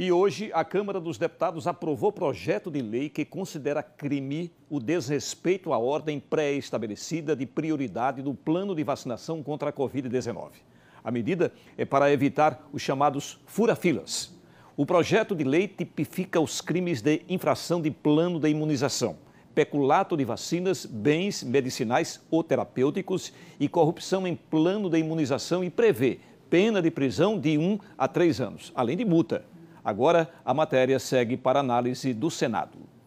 E hoje a Câmara dos Deputados aprovou projeto de lei que considera crime o desrespeito à ordem pré-estabelecida de prioridade do plano de vacinação contra a Covid-19. A medida é para evitar os chamados fura-filas. O projeto de lei tipifica os crimes de infração de plano de imunização, peculato de vacinas, bens medicinais ou terapêuticos e corrupção em plano de imunização e prevê pena de prisão de 1 um a 3 anos, além de multa. Agora, a matéria segue para análise do Senado.